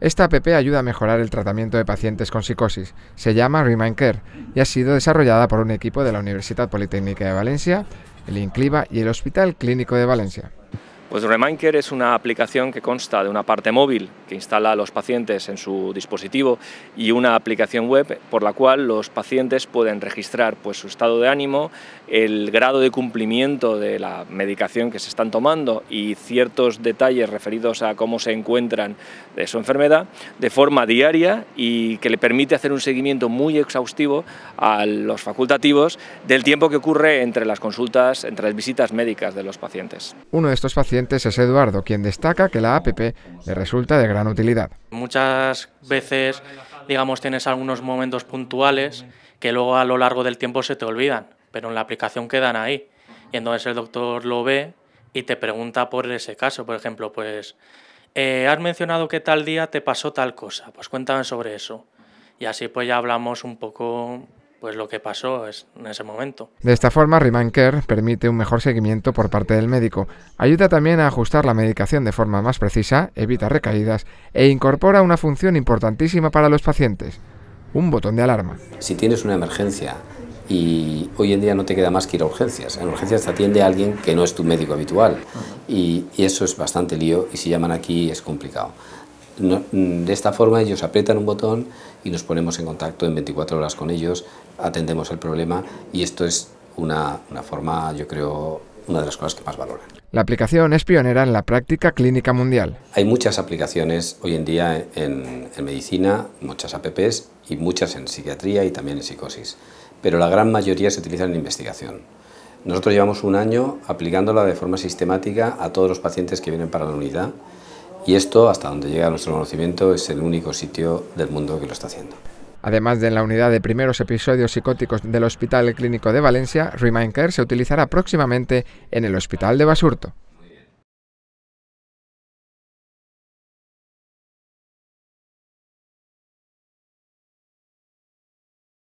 Esta app ayuda a mejorar el tratamiento de pacientes con psicosis. Se llama Remind Care y ha sido desarrollada por un equipo de la Universidad Politécnica de Valencia, el INCLIVA y el Hospital Clínico de Valencia. Pues Reminker es una aplicación que consta de una parte móvil que instala a los pacientes en su dispositivo y una aplicación web por la cual los pacientes pueden registrar pues, su estado de ánimo, el grado de cumplimiento de la medicación que se están tomando y ciertos detalles referidos a cómo se encuentran de su enfermedad de forma diaria y que le permite hacer un seguimiento muy exhaustivo a los facultativos del tiempo que ocurre entre las consultas, entre las visitas médicas de los pacientes. Uno de estos pacientes es Eduardo, quien destaca que la APP le resulta de gran utilidad. Muchas veces, digamos, tienes algunos momentos puntuales que luego a lo largo del tiempo se te olvidan, pero en la aplicación quedan ahí. Y entonces el doctor lo ve y te pregunta por ese caso, por ejemplo, pues, eh, has mencionado que tal día te pasó tal cosa, pues cuéntame sobre eso. Y así pues ya hablamos un poco pues lo que pasó es en ese momento. De esta forma, Remind permite un mejor seguimiento por parte del médico, ayuda también a ajustar la medicación de forma más precisa, evita recaídas e incorpora una función importantísima para los pacientes, un botón de alarma. Si tienes una emergencia y hoy en día no te queda más que ir a urgencias, en urgencias te atiende alguien que no es tu médico habitual y eso es bastante lío y si llaman aquí es complicado. Mm, de esta forma ellos aprietan un botón y nos ponemos en contacto en 24 horas con ellos, atendemos el problema y esto es una, forma, yo creo, una de las cosas que más valoran. La aplicación es pionera en la práctica clínica mundial. Hay muchas aplicaciones hoy en día en, en, medicina, muchas APPs y muchas en psiquiatría y también en psicosis, pero la gran mayoría se utilizan en investigación. Nosotros llevamos un año aplicándola de forma sistemática a todos los pacientes que vienen para la unidad y esto, hasta donde llega nuestro conocimiento, es el único sitio del mundo que lo está haciendo. Además de en la unidad de primeros episodios psicóticos del Hospital Clínico de Valencia, Remind se utilizará próximamente en el Hospital de Basurto.